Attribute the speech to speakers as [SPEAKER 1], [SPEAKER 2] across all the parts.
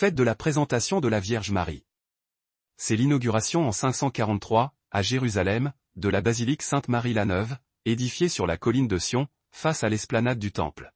[SPEAKER 1] fête de la présentation de la Vierge Marie. C'est l'inauguration en 543, à Jérusalem, de la basilique Sainte-Marie-la-Neuve, édifiée sur la colline de Sion, face à l'esplanade du Temple.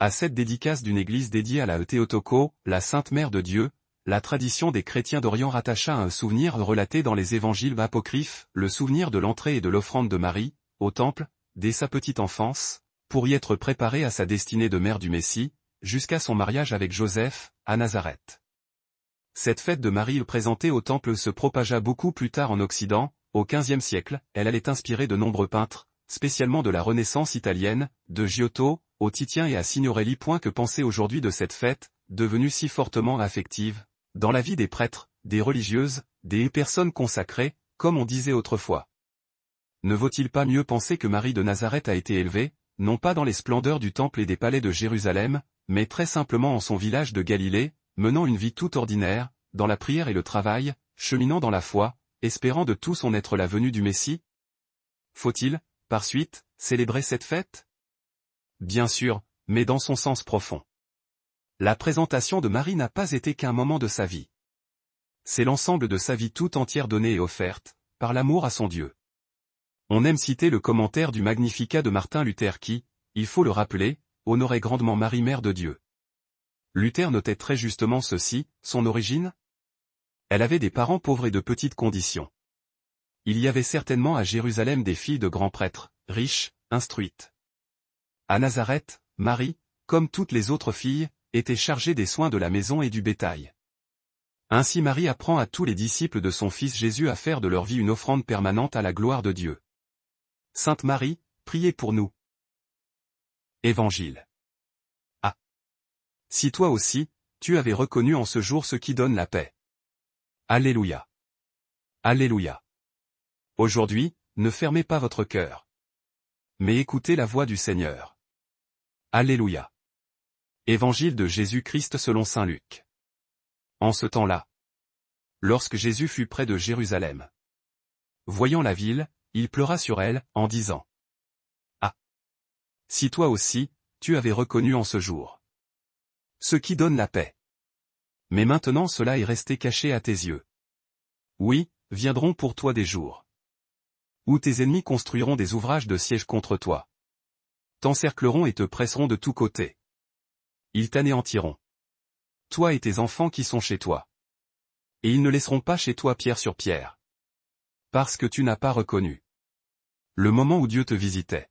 [SPEAKER 1] À cette dédicace d'une église dédiée à la Théotoko, la Sainte Mère de Dieu, la tradition des chrétiens d'Orient rattacha un souvenir relaté dans les évangiles apocryphes, le souvenir de l'entrée et de l'offrande de Marie, au Temple, dès sa petite enfance, pour y être préparée à sa destinée de mère du Messie, jusqu'à son mariage avec Joseph, à Nazareth. Cette fête de Marie présentée au temple se propagea beaucoup plus tard en Occident, au XVe siècle, elle allait inspirer de nombreux peintres, spécialement de la Renaissance italienne, de Giotto, au Titien et à Signorelli. Point que penser aujourd'hui de cette fête, devenue si fortement affective, dans la vie des prêtres, des religieuses, des personnes consacrées, comme on disait autrefois. Ne vaut-il pas mieux penser que Marie de Nazareth a été élevée, non pas dans les splendeurs du temple et des palais de Jérusalem, mais très simplement en son village de Galilée, menant une vie toute ordinaire, dans la prière et le travail, cheminant dans la foi, espérant de tout son être la venue du Messie Faut-il, par suite, célébrer cette fête Bien sûr, mais dans son sens profond. La présentation de Marie n'a pas été qu'un moment de sa vie. C'est l'ensemble de sa vie tout entière donnée et offerte, par l'amour à son Dieu. On aime citer le commentaire du Magnificat de Martin Luther qui, il faut le rappeler, honorait grandement Marie Mère de Dieu. Luther notait très justement ceci, son origine Elle avait des parents pauvres et de petites conditions. Il y avait certainement à Jérusalem des filles de grands prêtres, riches, instruites. À Nazareth, Marie, comme toutes les autres filles, était chargée des soins de la maison et du bétail. Ainsi Marie apprend à tous les disciples de son Fils Jésus à faire de leur vie une offrande permanente à la gloire de Dieu. Sainte Marie, priez pour nous. Évangile. Ah. Si toi aussi, tu avais reconnu en ce jour ce qui donne la paix. Alléluia. Alléluia. Aujourd'hui, ne fermez pas votre cœur. Mais écoutez la voix du Seigneur. Alléluia. Évangile de Jésus-Christ selon Saint Luc. En ce temps-là, lorsque Jésus fut près de Jérusalem, voyant la ville, il pleura sur elle, en disant, si toi aussi, tu avais reconnu en ce jour. Ce qui donne la paix. Mais maintenant cela est resté caché à tes yeux. Oui, viendront pour toi des jours où tes ennemis construiront des ouvrages de siège contre toi. T'encercleront et te presseront de tous côtés. Ils t'anéantiront. Toi et tes enfants qui sont chez toi. Et ils ne laisseront pas chez toi pierre sur pierre. Parce que tu n'as pas reconnu. Le moment où Dieu te visitait.